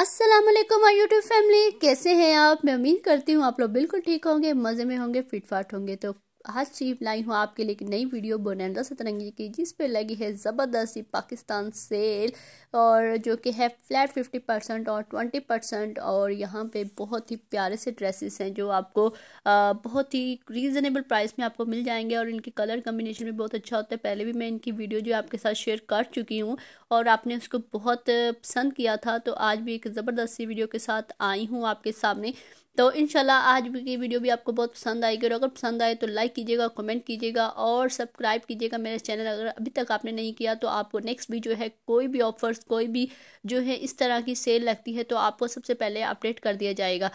Aslam my YouTube family कैसे हैं आप मैं उम्मीद करती हूँ आप लोग बिल्कुल ठीक होंगे मज़े में होंगे फिट फाट होंगे तो आज चीफ लाई हूँ आपके लिए एक नई वीडियो बोनंदा सतरंगी की जिस पे लगी है ज़बरदस्ती पाकिस्तान सेल और जो कि है फ्लैट फिफ्टी परसेंट और ट्वेंटी परसेंट और यहाँ पे बहुत ही प्यारे से ड्रेसेस हैं जो आपको आ, बहुत ही रीज़नेबल प्राइस में आपको मिल जाएंगे और इनके कलर कम्बिनेशन भी बहुत अच्छा होता है पहले भी मैं इनकी वीडियो जो आपके साथ शेयर कर चुकी हूँ और आपने उसको बहुत पसंद किया था तो आज भी एक ज़बरदस्ती वीडियो के साथ आई हूँ आपके सामने तो इनशाला आज की वीडियो भी आपको बहुत पसंद आएगी और अगर पसंद आए तो लाइक कीजिएगा कमेंट कीजिएगा और सब्सक्राइब कीजिएगा मेरे चैनल अगर अभी तक आपने नहीं किया तो आपको नेक्स्ट भी जो है कोई भी ऑफर्स कोई भी जो है इस तरह की सेल लगती है तो आपको सबसे पहले अपडेट कर दिया जाएगा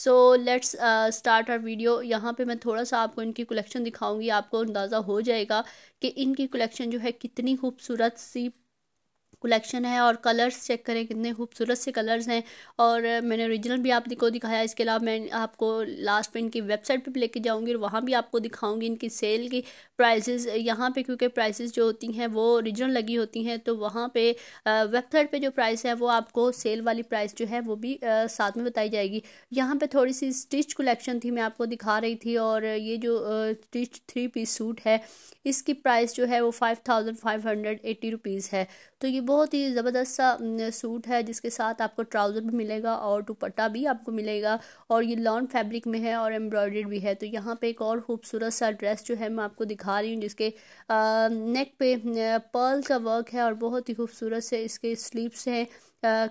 so let's start our video यहाँ पे मैं थोड़ा सा आपको इनकी कलेक्शन दिखाऊंगी आपको अंदाज़ा हो जाएगा कि इनकी कलेक्शन जो है कितनी खूबसूरत सी कलेक्शन है और कलर्स चेक करें कितने खूबसूरत से कलर्स हैं और मैंने ओरिजिनल भी को दिखाया इसके अलावा मैं आपको लास्ट में इनकी वेबसाइट पर भी लेके जाऊँगी और वहाँ भी आपको दिखाऊँगी इनकी सेल की प्राइजेज़ यहाँ पर क्योंकि प्राइसेस जो होती हैं वो ओरिजिनल लगी होती हैं तो वहाँ पे वेबसाइट पे जो प्राइस है वो आपको सेल वाली प्राइस जो है वो भी आ, साथ में बताई जाएगी यहाँ पर थोड़ी सी स्टिच कलेक्शन थी मैं आपको दिखा रही थी और ये जो स्टिच थ्री पीस सूट है इसकी प्राइस जो है वो five thousand five hundred eighty rupees है तो ये बहुत बहुत ही ज़बरदस्त सा सूट है जिसके साथ आपको ट्राउज़र भी मिलेगा और दुपट्टा भी आपको मिलेगा और ये लॉन्ग फैब्रिक में है और एम्ब्रॉयड भी है तो यहाँ पे एक और खूबसूरत सा ड्रेस जो है मैं आपको दिखा रही हूँ जिसके आ, नेक पे पर्ल का वर्क है और बहुत ही खूबसूरत से इसके स्लीवस हैं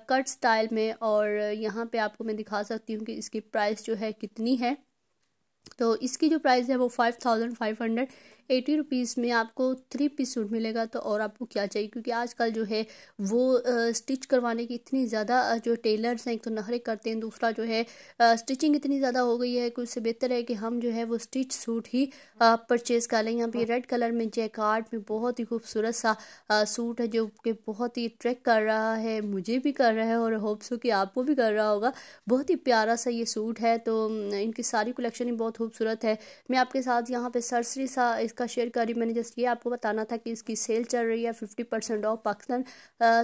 कट स्टाइल में और यहाँ पर आपको मैं दिखा सकती हूँ कि इसकी प्राइस जो है कितनी है तो इसकी जो प्राइस है वो five thousand five hundred eighty rupees में आपको थ्री पीस सूट मिलेगा तो और आपको क्या चाहिए क्योंकि आजकल जो है वो आ, स्टिच करवाने की इतनी ज़्यादा जो टेलर्स हैं एक तो नखरे करते हैं दूसरा जो है आ, स्टिचिंग इतनी ज़्यादा हो गई है कि उससे बेहतर है कि हम जो है वो स्टिच सूट ही परचेज़ कर लें यहाँ पे रेड कलर में आर्ट में बहुत ही खूबसूरत सा आ, सूट है जो कि बहुत ही अट्रैक्ट कर रहा है मुझे भी कर रहा है और होप्स हो कि आपको भी कर रहा होगा बहुत ही प्यारा सा ये सूट है तो इनकी सारी कलेक्शन ही बहुत बहुत खूबसूरत है मैं आपके साथ यहाँ पे सरसरी सा इसका शेयर कर रही मैंने जस्ट ये आपको बताना था कि इसकी सेल चल रही है फिफ्टी परसेंट ऑफ पाकिस्तान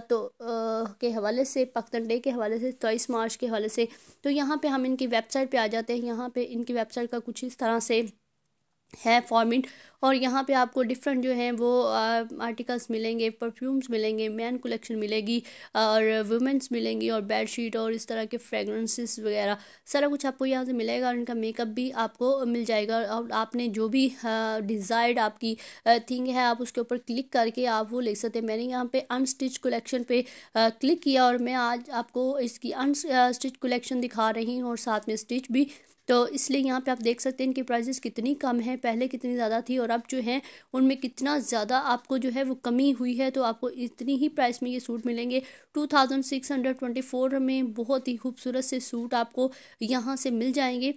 तो आ, के हवाले से पाकिस्तान डे के हवाले से चौबीस मार्च के हवाले से तो यहाँ पर हम इनकी वेबसाइट पर आ जाते हैं यहाँ पर इनकी वेबसाइट का कुछ इस तरह से है फॉर्मिट और यहाँ पे आपको डिफरेंट जो है वो आर्टिकल्स मिलेंगे परफ्यूम्स मिलेंगे मैन कलेक्शन मिलेगी और वुमेंस मिलेंगी और बेड शीट और इस तरह के फ्रेगरेंसेस वगैरह सारा कुछ आपको यहाँ से मिलेगा और इनका मेकअप भी आपको मिल जाएगा और आपने जो भी डिज़ायर्ड आपकी थिंग है आप उसके ऊपर क्लिक करके आप वो ले सकते हैं मैंने यहाँ पर अनस्टिच कलेक्शन पर क्लिक किया और मैं आज आपको इसकी अनस्टिच कलेक्शन दिखा रही हूँ और साथ में स्टिच भी तो इसलिए यहाँ पे आप देख सकते हैं इनकी प्राइजेस कितनी कम है पहले कितनी ज़्यादा थी और अब जो है उनमें कितना ज़्यादा आपको जो है वो कमी हुई है तो आपको इतनी ही प्राइस में ये सूट मिलेंगे two thousand six hundred twenty four में बहुत ही खूबसूरत से सूट आपको यहाँ से मिल जाएंगे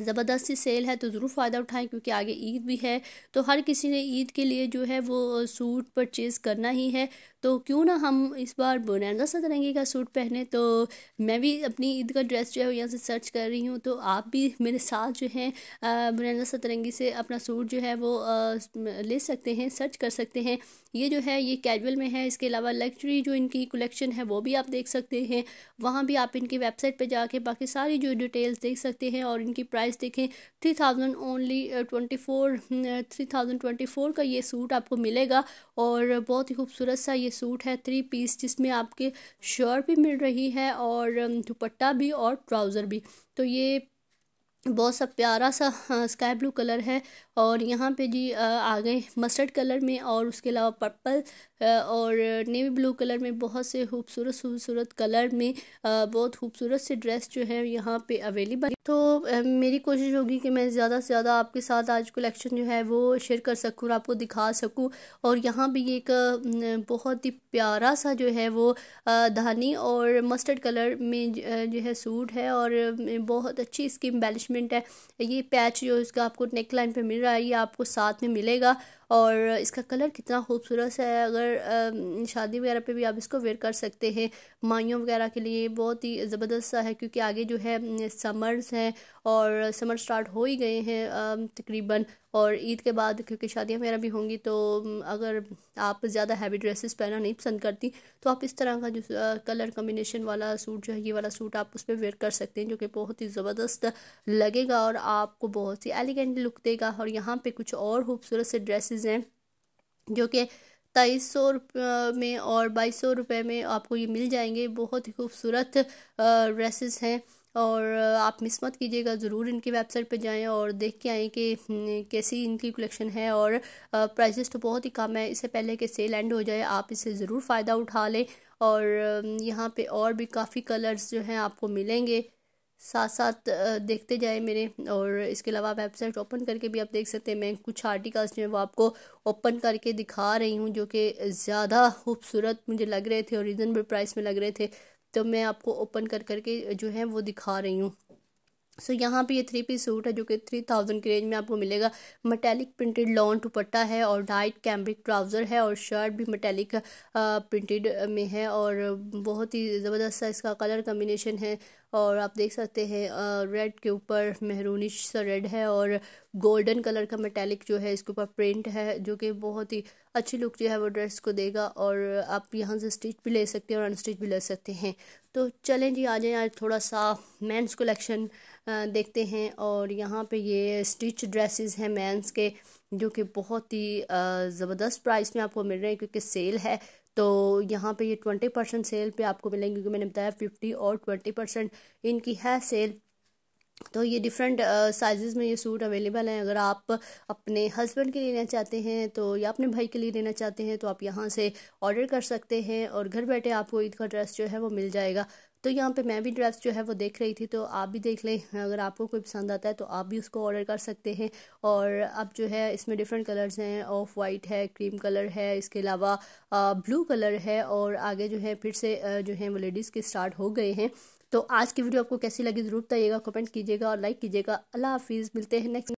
ज़बरदस्ती सेल है तो ज़रूर फ़ायदा उठाएं क्योंकि आगे ईद भी है तो हर किसी ने ईद के लिए जो है वो सूट परचेज़ करना ही है तो क्यों ना हम इस बार बोनैंजा सतरंगी का सूट पहने तो मैं भी अपनी ईद का ड्रेस जो है यहाँ से सर्च कर रही हूँ तो आप भी मेरे साथ जो है बोनैंजा सतरंगी से अपना सूट जो है वो ले सकते हैं सर्च कर सकते हैं ये जो है ये कैजुअल में है इसके अलावा लग्जरी जो इनकी कलेक्शन है वो भी आप देख सकते हैं वहाँ भी आप इनकी वेबसाइट पर जाके बाकी सारी जो डिटेल्स देख सकते हैं और इनकी प्राइस देखें three thousand only twenty four three thousand twenty four का ये सूट आपको मिलेगा और बहुत ही खूबसूरत सा ये सूट है थ्री पीस जिसमें आपके शर्ट भी मिल रही है और um, दुपट्टा भी और ट्राउज़र भी तो ये बहुत सा प्यारा सा स्काई ब्लू कलर है और यहाँ पे जी uh, आ, गए मस्टर्ड कलर में और उसके अलावा पर्पल और नेवी ब्लू कलर में बहुत से खूबसूरत खूबसूरत कलर में बहुत खूबसूरत से ड्रेस जो है यहाँ पे अवेलेबल तो मेरी कोशिश होगी कि मैं ज़्यादा से ज़्यादा आपके साथ आज कलेक्शन जो है वो शेयर कर सकूँ और आपको दिखा सकूँ और यहाँ भी एक बहुत ही प्यारा सा जो है वो धानी और मस्टर्ड कलर में जो है सूट है और बहुत अच्छी इसकी एम्बेलिशमेंट है ये पैच जो इसका आपको नेक लाइन पर मिल रहा है ये आपको साथ में मिलेगा और इसका कलर कितना खूबसूरत है अगर शादी वगैरह पे भी आप इसको वेयर कर सकते हैं माइयों वगैरह के लिए बहुत ही ज़बरदस्त सा है क्योंकि आगे जो है समर्स हैं और समर स्टार्ट हो ही गए हैं तकरीबन और ईद के बाद क्योंकि शादियाँ वगैरह भी होंगी तो अगर आप ज़्यादा हैवी ड्रेसेस पहनना नहीं पसंद करती तो आप इस तरह का जो कलर कम्बिनेशन वाला सूट जो है ये वाला सूट आप उस पर वेयर कर सकते हैं जो कि बहुत ही ज़बरदस्त लगेगा और आपको बहुत ही एलिगेंट लुक देगा और यहाँ पर कुछ और खूबसूरत से ड्रेसिज़ हैं जो कि तेईस सौ में और बाईस सौ रुपये में आपको ये मिल जाएंगे बहुत ही खूबसूरत ड्रेसेस हैं और आप मिस मत कीजिएगा ज़रूर इनकी वेबसाइट पर जाएँ और देख के आएँ कि हम्म, कैसी इनकी कलेक्शन है और प्राइसेस तो बहुत ही कम है इससे पहले कि सेल एंड हो जाए आप इसे ज़रूर फ़ायदा उठा लें और यहाँ पे और भी काफ़ी कलर्स जो हैं आपको मिलेंगे साथ साथ देखते जाए मेरे और इसके अलावा वेबसाइट ओपन करके भी आप देख सकते हैं मैं कुछ आर्टिकल्स जो हैं वो आपको ओपन करके दिखा रही हूँ जो कि ज़्यादा खूबसूरत मुझे लग रहे थे और रीज़नेबल प्राइस में लग रहे थे तो मैं आपको ओपन कर करके जो है वो दिखा रही हूँ सो so, यहाँ पे ये थ्री पीस सूट है जो कि थ्री थाउजेंड की रेंज में आपको मिलेगा मेटेलिक प्रिंटेड लॉन्ग दुपट्टा है और डाइट कैम्ब्रिक ट्राउज़र है और शर्ट भी मेटेलिक प्रिंटेड में है और बहुत ही ज़बरदस्त सा इसका कलर कम्बिनेशन है और आप देख सकते हैं रेड के ऊपर मेहरूनिश सा रेड है और गोल्डन कलर का मेटेलिक जो है इसके ऊपर प्रिंट है जो कि बहुत ही अच्छी लुक जो है वो ड्रेस को देगा और आप यहाँ से स्टिच भी ले सकते हैं और अनस्टिच भी ले सकते हैं तो चलें जी आ जाएँ आज थोड़ा सा मेंस कलेक्शन देखते हैं और यहाँ पे ये स्टिच ड्रेसेस हैं मेंस के जो कि बहुत ही ज़बरदस्त प्राइस में आपको मिल रहे हैं क्योंकि सेल है तो यहाँ पे ये ट्वेंटी परसेंट सेल पे आपको मिलेंगे क्योंकि मैंने बताया फिफ्टी और ट्वेंटी परसेंट इनकी है सेल तो ये डिफरेंट साइज़ uh, में ये सूट अवेलेबल हैं अगर आप अपने हस्बैंड के लिए लेना चाहते हैं तो या अपने भाई के लिए लेना चाहते हैं तो आप यहाँ से ऑर्डर कर सकते हैं और घर बैठे आपको ईद का ड्रेस जो है वो मिल जाएगा तो यहाँ पे मैं भी ड्रेस जो है वो देख रही थी तो आप भी देख लें अगर आपको कोई पसंद आता है तो आप भी उसको ऑर्डर कर सकते हैं और अब जो है इसमें डिफरेंट कलर्स हैं ऑफ वाइट है क्रीम कलर है इसके अलावा ब्लू uh, कलर है और आगे जो है फिर से uh, जो है वो लेडीज़ के स्टार्ट हो गए हैं तो आज की वीडियो आपको कैसी लगी जरूर बताइएगा कमेंट कीजिएगा और लाइक कीजिएगा अल्लाह हाफिज़ मिलते हैं नेक्स्ट